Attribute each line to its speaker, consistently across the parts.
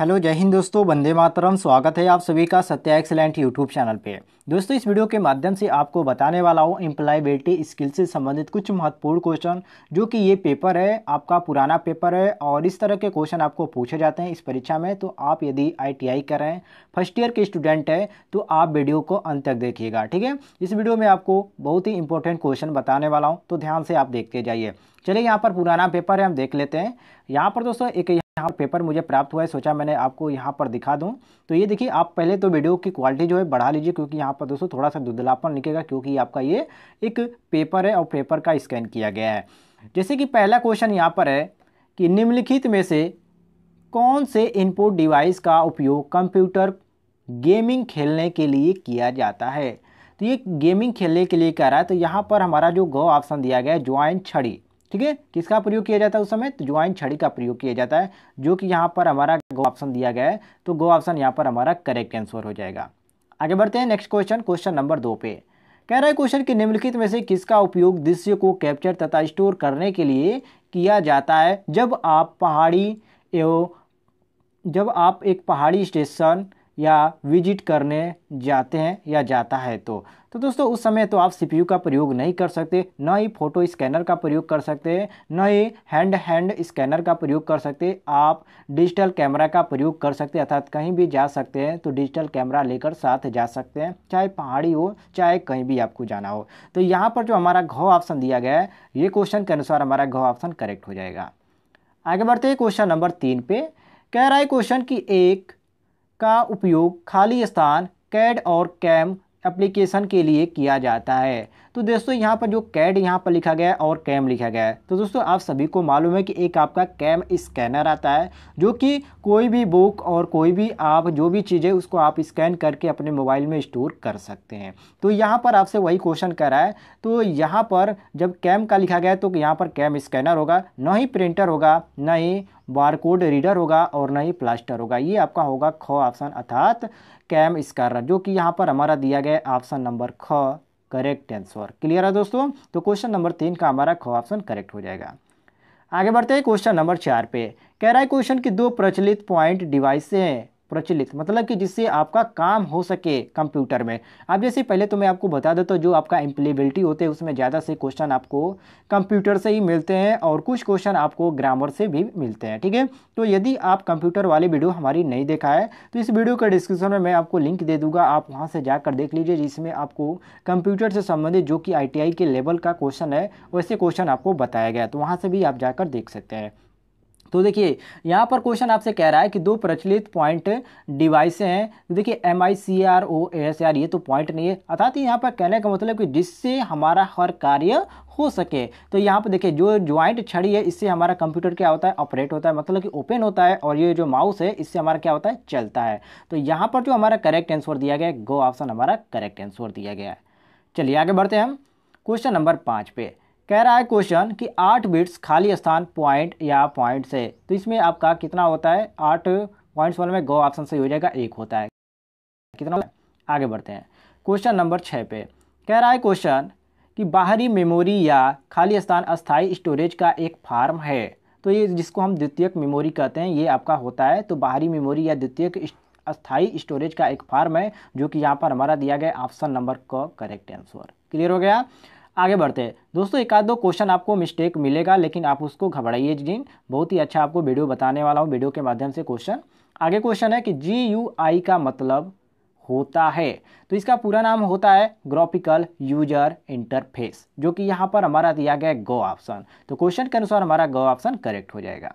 Speaker 1: hello जय हिंद दोस्तों वंदे मातरम स्वागत है आप सभी का सत्या एक्सलेंट यूट्यूब चैनल पे दोस्तों इस वीडियो के माध्यम से आपको बताने वाला हूँ एम्प्लॉयबिलिटी स्किल से संबंधित कुछ महत्वपूर्ण क्वेश्चन जो कि ये पेपर है आपका पुराना पेपर है और इस तरह के क्वेश्चन आपको पूछे जाते हैं इस परीक्षा में तो आप यदि आई टी कर रहे हैं फर्स्ट ईयर के स्टूडेंट है तो आप वीडियो को अंत तक देखिएगा ठीक है इस वीडियो में आपको बहुत ही इंपॉर्टेंट क्वेश्चन बताने वाला हूँ तो ध्यान से आप देखते जाइए चलिए यहाँ पर पुराना पेपर है हम देख लेते हैं यहाँ पर दोस्तों एक यहाँ पेपर मुझे प्राप्त हुआ है सोचा मैंने आपको यहाँ पर दिखा दूँ तो ये देखिए आप पहले तो वीडियो की क्वालिटी जो है बढ़ा लीजिए क्योंकि यहाँ पर दोस्तों थोड़ा सा धुंधलापन निकलेगा क्योंकि आपका ये एक पेपर है और पेपर का स्कैन किया गया है जैसे कि पहला क्वेश्चन यहाँ पर है कि निम्नलिखित में से कौन से इनपुट डिवाइस का उपयोग कंप्यूटर गेमिंग खेलने के लिए किया जाता है तो ये गेमिंग खेलने के लिए कह रहा है तो यहाँ पर हमारा जो गौ ऑप्शन दिया गया है ज्वाइन छड़ी ठीक है किसका प्रयोग किया जाता है उस समय तो ज्वाइन छड़ी का प्रयोग किया जाता है जो कि यहाँ पर हमारा गो ऑप्शन दिया गया है तो गो ऑप्शन यहाँ पर हमारा करेक्ट आंसर हो जाएगा आगे बढ़ते हैं नेक्स्ट क्वेश्चन क्वेश्चन नंबर दो पे कह रहा है क्वेश्चन कि निम्नलिखित में से किसका उपयोग दृश्य को कैप्चर तथा स्टोर करने के लिए किया जाता है जब आप पहाड़ी एवं जब आप एक पहाड़ी स्टेशन या विजिट करने जाते हैं या जाता है तो तो दोस्तों उस समय तो आप सीपीयू का प्रयोग नहीं कर सकते न ही फोटो स्कैनर का प्रयोग कर सकते न ही हैंड हैंड स्कैनर का प्रयोग कर सकते आप डिजिटल कैमरा का प्रयोग कर सकते अर्थात कहीं भी जा सकते हैं तो डिजिटल कैमरा लेकर साथ जा सकते हैं चाहे पहाड़ी हो चाहे कहीं भी आपको जाना हो तो यहाँ पर जो हमारा घो ऑप्शन दिया गया है ये क्वेश्चन के अनुसार हमारा घो ऑप्शन करेक्ट हो जाएगा आगे बढ़ते हैं क्वेश्चन नंबर तीन पे कह रहा है क्वेश्चन कि एक का उपयोग खाली स्थान कैड और कैम एप्लीकेशन के लिए किया जाता है तो दोस्तों यहाँ पर जो कैड यहाँ पर लिखा गया है और कैम लिखा गया है तो दोस्तों आप सभी को मालूम है कि एक आपका कैम स्कैनर आता है जो कि कोई भी बुक और कोई भी आप जो भी चीज़ है उसको आप स्कैन करके अपने मोबाइल में स्टोर कर सकते हैं तो यहाँ पर आपसे वही क्वेश्चन कर रहा है तो यहाँ पर जब कैम का लिखा गया है तो यहाँ पर कैम स्कैनर होगा ना ही प्रिंटर होगा ना ही बारकोड रीडर होगा और ना ही प्लास्टर होगा ये आपका होगा ख ऑप्शन अर्थात कैम स्कैनर जो कि यहाँ पर हमारा दिया गया ऑप्शन नंबर ख करेक्ट आंसर क्लियर है दोस्तों तो क्वेश्चन नंबर तीन का हमारा ख ऑप्शन करेक्ट हो जाएगा आगे बढ़ते हैं क्वेश्चन नंबर चार पे कह रहा है क्वेश्चन की दो प्रचलित पॉइंट हैं प्रचलित मतलब कि जिससे आपका काम हो सके कंप्यूटर में अब जैसे पहले तो मैं आपको बता देता हूँ जो आपका एम्प्लेबिलिटी होते हैं उसमें ज़्यादा से क्वेश्चन आपको कंप्यूटर से ही मिलते हैं और कुछ क्वेश्चन आपको ग्रामर से भी मिलते हैं ठीक है तो यदि आप कंप्यूटर वाली वीडियो हमारी नहीं देखा है तो इस वीडियो के डिस्क्रिप्शन में मैं आपको लिंक दे दूंगा आप वहाँ से जाकर देख लीजिए जिसमें आपको कंप्यूटर से संबंधित जो कि आई के लेवल का क्वेश्चन है वैसे क्वेश्चन आपको बताया गया तो वहाँ से भी आप जाकर देख सकते हैं तो देखिए यहाँ पर क्वेश्चन आपसे कह रहा है कि दो प्रचलित पॉइंट डिवाइस हैं तो देखिए M I C R O S R ये तो पॉइंट नहीं है अर्थात यहाँ पर कहने का मतलब कि जिससे हमारा हर कार्य हो सके तो यहाँ पर देखिए जो ज्वाइंट छड़ी है इससे हमारा कंप्यूटर क्या होता है ऑपरेट होता है मतलब कि ओपन होता है और ये जो माउस है इससे हमारा क्या होता है चलता है तो यहाँ पर जो हमारा करेक्ट आंसर दिया गया गो ऑप्शन हमारा करेक्ट आंसर दिया गया है चलिए आगे बढ़ते हैं हम क्वेश्चन नंबर पाँच पे कह रहा है क्वेश्चन कि आठ बिट्स खाली स्थान पॉइंट या पॉइंट से तो इसमें आपका कितना होता है आठ पॉइंट्स वाले में गो ऑप्शन सही हो जाएगा एक होता है कितना आगे बढ़ते हैं क्वेश्चन नंबर छः पे कह रहा है क्वेश्चन कि बाहरी मेमोरी या खाली स्थान अस्थाई स्टोरेज का एक फार्म है तो ये जिसको हम द्वितीयक मेमोरी कहते हैं ये आपका होता है तो बाहरी मेमोरी या द्वितीयक अस्थाई स्टोरेज का एक फार्म है जो कि यहाँ पर हमारा दिया गया ऑप्शन नंबर क करेक्ट आंसर क्लियर हो गया आगे बढ़ते हैं दोस्तों एक आध दो क्वेश्चन आपको मिस्टेक मिलेगा लेकिन आप उसको घबराइए जिन बहुत ही अच्छा आपको वीडियो बताने वाला हूँ वीडियो के माध्यम से क्वेश्चन आगे क्वेश्चन है कि जी यू आई का मतलब होता है तो इसका पूरा नाम होता है ग्राफिकल यूजर इंटरफेस जो कि यहाँ पर हमारा दिया गया है गो ऑप्शन तो क्वेश्चन के अनुसार हमारा गो ऑप्शन करेक्ट हो जाएगा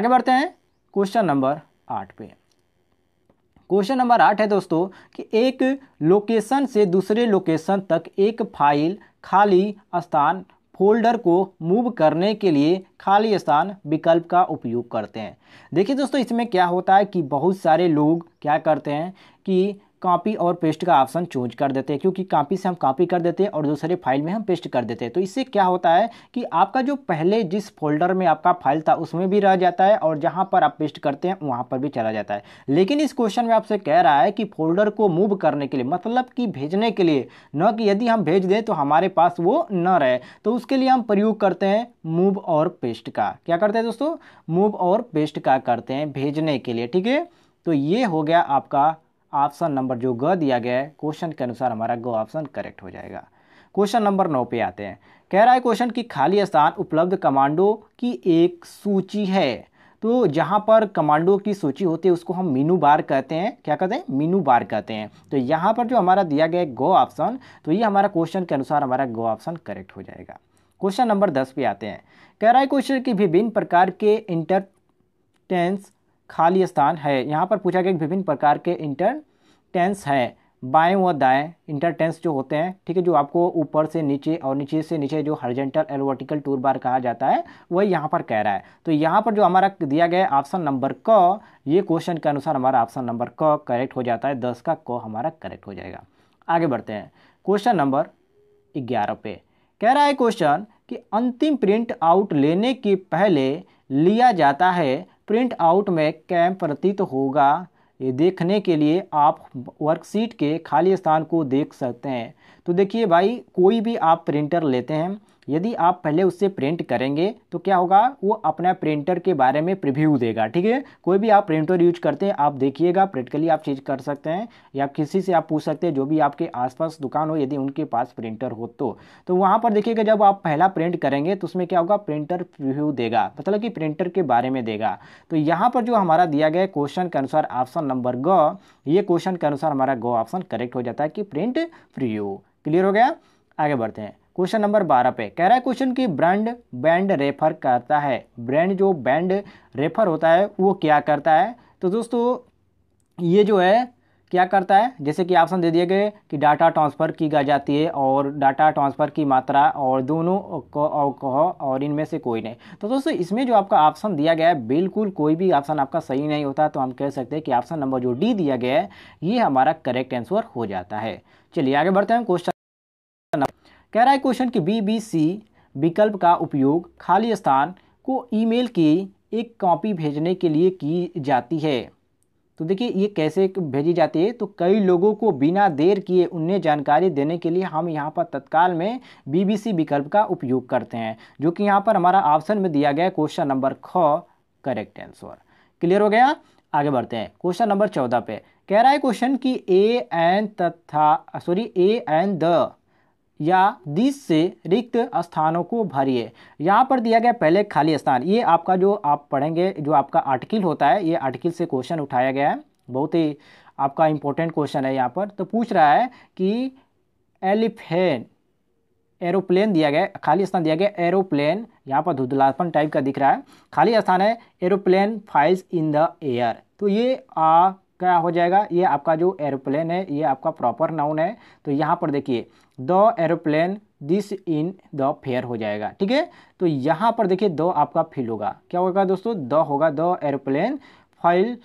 Speaker 1: आगे बढ़ते हैं क्वेश्चन नंबर आठ पे क्वेश्चन नंबर आठ है दोस्तों कि एक लोकेशन से दूसरे लोकेशन तक एक फाइल खाली स्थान फोल्डर को मूव करने के लिए खाली स्थान विकल्प का उपयोग करते हैं देखिए दोस्तों इसमें क्या होता है कि बहुत सारे लोग क्या करते हैं कि कॉपी और पेस्ट का ऑप्शन चूज कर देते हैं क्योंकि कॉपी से हम कॉपी कर देते हैं और दूसरे फाइल में हम पेस्ट कर देते हैं तो इससे क्या होता है कि आपका जो पहले जिस फोल्डर में आपका फाइल था उसमें भी रह जाता है और जहाँ पर आप पेस्ट करते हैं वहाँ पर भी चला जाता है लेकिन इस क्वेश्चन में आपसे कह रहा है कि फोल्डर को मूव करने के लिए मतलब कि भेजने के लिए न कि यदि हम भेज दें तो हमारे पास वो न रहे तो उसके लिए हम प्रयोग करते हैं मूव और पेस्ट का क्या करते हैं दोस्तों मूव और पेस्ट का करते हैं भेजने के लिए ठीक है तो ये हो गया आपका ऑप्शन नंबर जो ग दिया गया है क्वेश्चन के अनुसार हमारा ग ऑप्शन करेक्ट हो जाएगा क्वेश्चन नंबर नौ पे आते हैं कह रहा है क्वेश्चन की खाली स्थान उपलब्ध कमांडो की एक सूची है तो जहाँ पर कमांडो की सूची होती है उसको हम मीनू बार कहते हैं क्या कहते हैं मीनू बार कहते हैं तो यहाँ पर जो हमारा दिया गया गो ऑप्शन तो ये हमारा क्वेश्चन के अनुसार हमारा गो ऑप्शन करेक्ट हो जाएगा क्वेश्चन नंबर दस पे आते हैं कह रहा है क्वेश्चन की विभिन्न प्रकार के इंटरटेंस खाली स्थान है यहाँ पर पूछा गया विभिन्न प्रकार के इंटर टेंस हैं बाएँ व दाएँ इंटर टेंस जो होते हैं ठीक है जो आपको ऊपर से नीचे और नीचे से नीचे जो हर्जेंटल एलवर्टिकल टूर बार कहा जाता है वही यहाँ पर कह रहा है तो यहाँ पर जो हमारा दिया गया ऑप्शन नंबर क ये क्वेश्चन के अनुसार हमारा ऑप्शन नंबर क करेक्ट हो जाता है दस का क हमारा करेक्ट हो जाएगा आगे बढ़ते हैं क्वेश्चन नंबर ग्यारह पे कह रहा है क्वेश्चन कि अंतिम प्रिंट आउट लेने के पहले लिया जाता है प्रिंट आउट में कैम प्रतीत होगा ये देखने के लिए आप वर्कशीट के खाली स्थान को देख सकते हैं तो देखिए भाई कोई भी आप प्रिंटर लेते हैं यदि आप पहले उससे प्रिंट करेंगे तो क्या होगा वो अपना प्रिंटर के बारे में प्रिव्यू देगा ठीक है कोई भी आप प्रिंटर यूज करते हैं आप देखिएगा प्रैक्टिकली आप चीज़ कर सकते हैं या किसी से आप पूछ सकते हैं जो भी आपके आसपास दुकान हो यदि उनके पास प्रिंटर हो तो, तो वहाँ पर देखिएगा जब आप पहला प्रिंट करेंगे तो उसमें क्या होगा प्रिंटर प्रिव्यू देगा मतलब कि प्रिंटर के बारे में देगा तो यहाँ पर जो हमारा दिया गया क्वेश्चन के अनुसार ऑप्शन नंबर ग ये क्वेश्चन के अनुसार हमारा गो ऑप्शन करेक्ट हो जाता है कि प्रिंट प्रिव्यू क्लियर हो गया आगे बढ़ते हैं क्वेश्चन नंबर बारह पे कह रहा है क्वेश्चन की ब्रांड बैंड रेफर करता है ब्रांड जो बैंड रेफर होता है वो क्या करता है तो दोस्तों ये जो है क्या करता है जैसे कि ऑप्शन दे दिए गए कि डाटा ट्रांसफ़र की जा जाती है और डाटा ट्रांसफ़र की मात्रा और दोनों को और कहो और इनमें से कोई नहीं तो दोस्तों इसमें जो आपका ऑप्शन दिया गया है बिल्कुल कोई भी ऑप्शन आपका सही नहीं होता तो हम कह सकते हैं कि ऑप्शन नंबर जो डी दिया गया है ये हमारा करेक्ट आंसर हो जाता है चलिए आगे बढ़ते हैं क्वेश्चन कह रहा है क्वेश्चन कि बीबीसी विकल्प का उपयोग खाली स्थान को ईमेल की एक कॉपी भेजने के लिए की जाती है तो देखिए ये कैसे भेजी जाती है तो कई लोगों को बिना देर किए उन्हें जानकारी देने के लिए हम यहाँ पर तत्काल में बीबीसी विकल्प का उपयोग करते हैं जो कि यहाँ पर हमारा ऑप्शन में दिया गया क्वेश्चन नंबर ख करेक्ट आंसर क्लियर हो गया आगे बढ़ते हैं क्वेश्चन नंबर चौदह पे कह रहा है क्वेश्चन कि ए एन तथा सॉरी ए एन द या दिस से रिक्त स्थानों को भरिए यहाँ पर दिया गया पहले खाली स्थान ये आपका जो आप पढ़ेंगे जो आपका आर्टिकल होता है ये आर्टिकल से क्वेश्चन उठाया गया है बहुत ही आपका इम्पोर्टेंट क्वेश्चन है यहाँ पर तो पूछ रहा है कि एलिफेन एरोप्लेन दिया गया खाली स्थान दिया गया एरोप्लेन यहाँ पर धुदलापन टाइप का दिख रहा है खाली स्थान है aeroplane flies in the air तो ये आ, क्या हो जाएगा ये आपका जो एरोप्लेन है ये आपका प्रॉपर नाउन है तो यहाँ पर देखिए the aeroplane this in the fair हो जाएगा ठीक है तो यहाँ पर देखिए द आपका फिल होगा क्या होगा दोस्तों द होगा the aeroplane file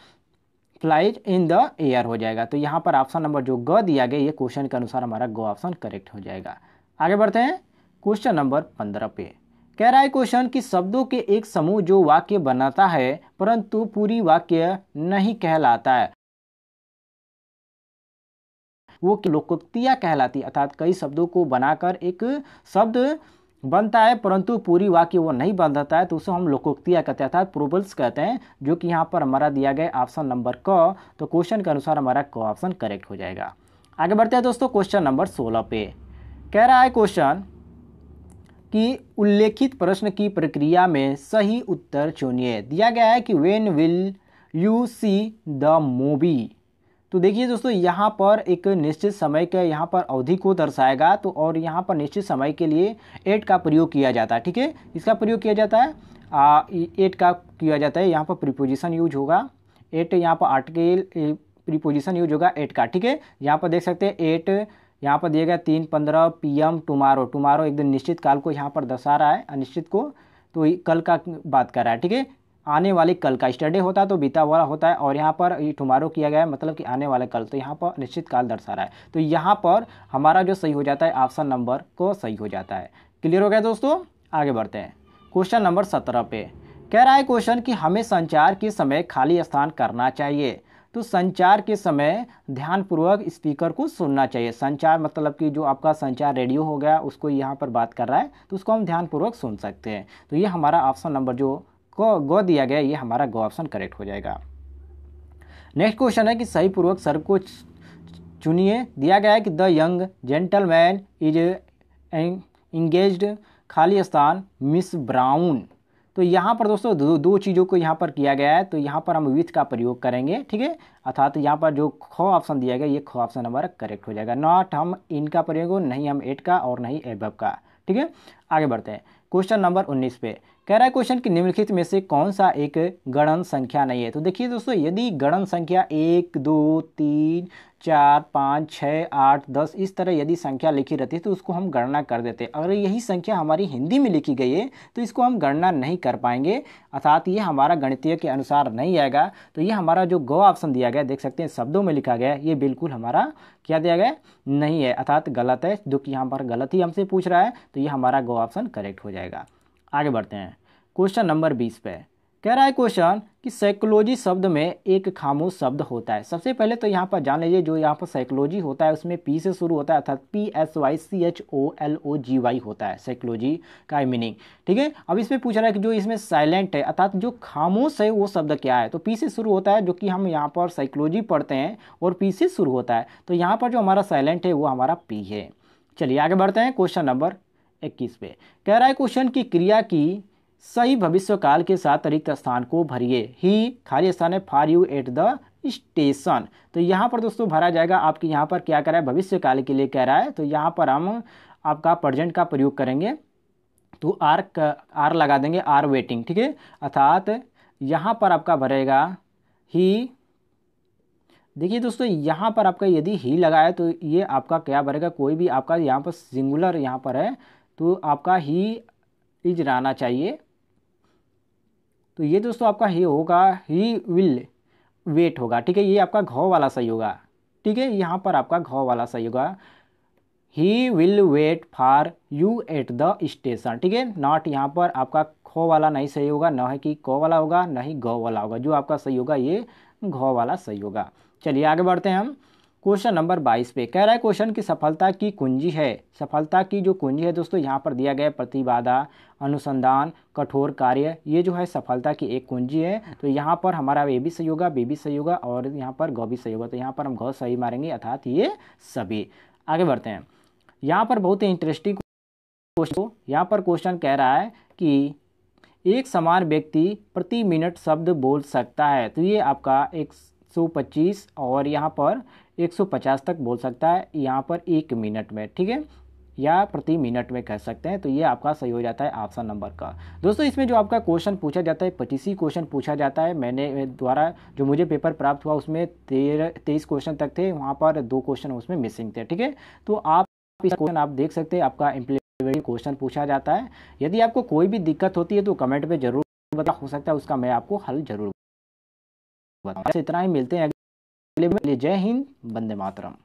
Speaker 1: flight in the air हो जाएगा तो यहाँ पर ऑप्शन नंबर जो ग दिया गया ये क्वेश्चन के अनुसार हमारा ग ऑप्शन करेक्ट हो जाएगा आगे बढ़ते हैं क्वेश्चन नंबर पंद्रह पे कह रहा है क्वेश्चन कि शब्दों के एक समूह जो वाक्य बनाता है परंतु पूरी वाक्य नहीं कहलाता है वो लोकोक्तियाँ कहलाती अर्थात कई शब्दों को बनाकर एक शब्द बनता है परंतु पूरी वाक्य वो नहीं बन जाता है तो उसे हम लोकोक्तिया कहते हैं अर्थात प्रोबल्स कहते हैं जो कि यहाँ पर हमारा दिया गया ऑप्शन नंबर क तो क्वेश्चन के अनुसार हमारा क ऑप्शन करेक्ट हो जाएगा आगे बढ़ते हैं दोस्तों क्वेश्चन नंबर सोलह पे कह रहा है क्वेश्चन कि उल्लेखित प्रश्न की प्रक्रिया में सही उत्तर चुनिए दिया गया है कि when will you see the movie तो देखिए दोस्तों यहाँ पर एक निश्चित समय का यहाँ पर अवधि को दर्शाएगा तो और यहाँ पर निश्चित समय के लिए एट का प्रयोग किया जाता है ठीक है इसका प्रयोग किया जाता है आ, एट का किया जाता है यहाँ पर प्रीपोजिशन यूज होगा एट यहाँ पर आर्टिकल प्रीपोजिशन यूज होगा एट का ठीक है यहाँ पर देख सकते हैं एट यहाँ पर दिया गया तीन पंद्रह पी एम टुमारो टुमारो एक दिन निश्चित काल को यहाँ पर दर्शा रहा है अनिश्चित को तो कल का बात कर रहा है ठीक है आने वाले कल का स्टडे होता है तो बीता हुआ होता है और यहाँ पर टुमारो किया गया है मतलब कि आने वाला कल तो यहाँ पर निश्चित काल दर्शा रहा है तो यहाँ पर हमारा जो सही हो जाता है ऑप्शन नंबर को सही हो जाता है क्लियर हो गया दोस्तों आगे बढ़ते हैं क्वेश्चन नंबर सत्रह पे कह रहा है क्वेश्चन कि हमें संचार के समय खाली स्थान करना चाहिए तो संचार के समय ध्यानपूर्वक स्पीकर को सुनना चाहिए संचार मतलब कि जो आपका संचार रेडियो हो गया उसको यहाँ पर बात कर रहा है तो उसको हम ध्यानपूर्वक सुन सकते हैं तो ये हमारा ऑप्शन नंबर जो को गो दिया गया ये हमारा गो ऑप्शन करेक्ट हो जाएगा नेक्स्ट क्वेश्चन है कि सही पूर्वक सर को चुनिए दिया गया है कि the young gentleman is engage खाली स्थान मिस ब्राउन तो यहाँ पर दोस्तों दो दो चीज़ों को यहाँ पर किया गया है तो यहाँ पर हम विथ का प्रयोग करेंगे ठीक है अर्थात तो यहाँ पर जो ख ऑप्शन दिया गया ये खो ऑप्शन हमारा करेक्ट हो जाएगा नॉट हम इनका प्रयोग नहीं हम एट का और नहीं एब का ठीक है आगे बढ़ते हैं क्वेश्चन नंबर 19 पे कह रहा है क्वेश्चन कि निम्नलिखित में से कौन सा एक गणन संख्या नहीं है तो देखिए दोस्तों यदि गणन संख्या एक दो तीन चार पाँच छः आठ दस इस तरह यदि संख्या लिखी रहती है तो उसको हम गणना कर देते हैं अगर यही संख्या हमारी हिंदी में लिखी गई है तो इसको हम गणना नहीं कर पाएंगे अर्थात ये हमारा गणितीय के अनुसार नहीं आएगा तो ये हमारा जो गौ ऑप्शन दिया गया देख सकते हैं शब्दों में लिखा गया ये बिल्कुल हमारा क्या दिया गया नहीं है अर्थात गलत है जो कि यहाँ पर गलत ही हमसे पूछ रहा है तो ये हमारा गौ ऑप्शन करेक्ट हो जाएगा आगे बढ़ते हैं क्वेश्चन नंबर बीस पर कह रहा है क्वेश्चन कि साइकोलॉजी शब्द में एक खामोश शब्द होता है सबसे पहले तो यहाँ पर जान लीजिए जो यहाँ पर साइकोलॉजी होता है उसमें पी से शुरू होता है अर्थात P S Y C H O L O G Y होता है साइकोलॉजी का मीनिंग ठीक है अब इसमें पूछ रहा है कि जो इसमें साइलेंट है अर्थात जो खामोश है वो शब्द क्या है तो पी से शुरू होता है जो कि हम यहाँ पर साइकोलॉजी पढ़ते हैं और पी से शुरू होता है तो यहाँ पर जो हमारा साइलेंट है वो हमारा पी है चलिए आगे बढ़ते हैं क्वेश्चन नंबर इक्कीस पे कह रहा है क्वेश्चन की क्रिया की सही भविष्य काल के साथ रिक्त स्थान को भरिए ही खाली स्थान है for you at the station तो यहाँ पर दोस्तों भरा जाएगा आपके यहाँ पर क्या कह रहा है भविष्य काल के लिए कह रहा है तो यहाँ पर हम आपका प्रजेंट का प्रयोग करेंगे तो आर आर लगा देंगे आर वेटिंग ठीक है अर्थात यहाँ पर आपका भरेगा ही देखिए दोस्तों यहाँ पर आपका यदि ही लगा है तो ये आपका क्या भरेगा कोई भी आपका यहाँ पर सिंगुलर यहाँ पर है तो आपका ही इज रहना चाहिए तो ये दोस्तों आपका ही होगा ही विल वेट होगा ठीक है ये आपका घो वाला सही होगा ठीक है यहाँ पर आपका घो वाला सही होगा he will wait for you at the station ठीक है नॉट यहाँ पर आपका खो वाला नहीं सही होगा न है कि कौ वाला होगा न ही घ वाला होगा जो आपका सही होगा ये घ वाला सही होगा चलिए आगे बढ़ते हैं हम क्वेश्चन नंबर 22 पे कह रहा है क्वेश्चन की सफलता की कुंजी है सफलता की जो कुंजी है दोस्तों यहाँ पर दिया गया प्रतिबाधा अनुसंधान कठोर कार्य ये जो है सफलता की एक कुंजी है तो यहाँ पर हमारा ए भी सही होगा बी भी सही होगा और यहाँ पर ग भी सही होगा तो यहाँ पर हम गौ सही मारेंगे अर्थात ये सभी आगे बढ़ते हैं यहाँ पर बहुत ही इंटरेस्टिंग क्वेश्चन यहाँ पर क्वेश्चन कह रहा है कि एक समान व्यक्ति प्रति मिनट शब्द बोल सकता है तो ये आपका एक 125 और यहाँ पर 150 तक बोल सकता है यहाँ पर एक मिनट में ठीक है या प्रति मिनट में कह सकते हैं तो ये आपका सही हो जाता है ऑप्शन नंबर का दोस्तों इसमें जो आपका क्वेश्चन पूछा जाता है पच्चीसी क्वेश्चन पूछा जाता है मैंने द्वारा जो मुझे पेपर प्राप्त हुआ उसमें तेरह तेईस क्वेश्चन तक थे वहाँ पर दो क्वेश्चन उसमें मिसिंग थे ठीक है तो आप इस क्वेश्चन आप देख सकते हैं आपका इम्प्लीमेंट क्वेश्चन पूछा जाता है यदि आपको कोई भी दिक्कत होती है तो कमेंट में जरूर बता हो सकता है उसका मैं आपको हल जरूर बस इतना ही मिलते हैं अगले जय हिंद बंदे मातरम